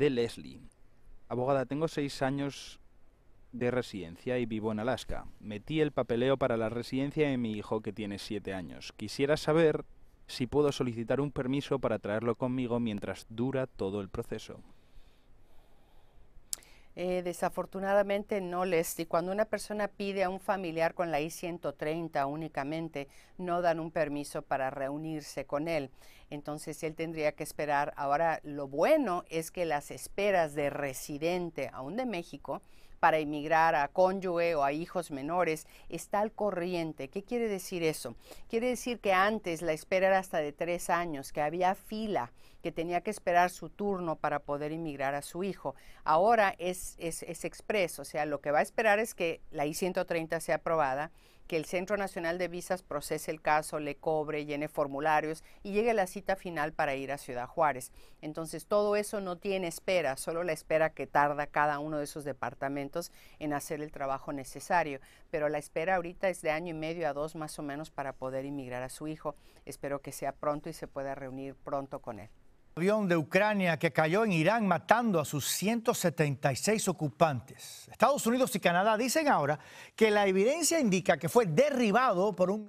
de Leslie. Abogada, tengo seis años de residencia y vivo en Alaska. Metí el papeleo para la residencia de mi hijo que tiene siete años. Quisiera saber si puedo solicitar un permiso para traerlo conmigo mientras dura todo el proceso. Eh, desafortunadamente no, les. Y Cuando una persona pide a un familiar con la I-130 únicamente, no dan un permiso para reunirse con él. Entonces él tendría que esperar. Ahora, lo bueno es que las esperas de residente, aún de México, para emigrar a cónyuge o a hijos menores está al corriente. ¿Qué quiere decir eso? Quiere decir que antes la espera era hasta de tres años, que había fila, que tenía que esperar su turno para poder emigrar a su hijo. Ahora es, es, es expreso, o sea, lo que va a esperar es que la I-130 sea aprobada que el Centro Nacional de Visas procese el caso, le cobre, llene formularios y llegue la cita final para ir a Ciudad Juárez. Entonces, todo eso no tiene espera, solo la espera que tarda cada uno de esos departamentos en hacer el trabajo necesario. Pero la espera ahorita es de año y medio a dos más o menos para poder inmigrar a su hijo. Espero que sea pronto y se pueda reunir pronto con él avión de Ucrania que cayó en Irán matando a sus 176 ocupantes. Estados Unidos y Canadá dicen ahora que la evidencia indica que fue derribado por un...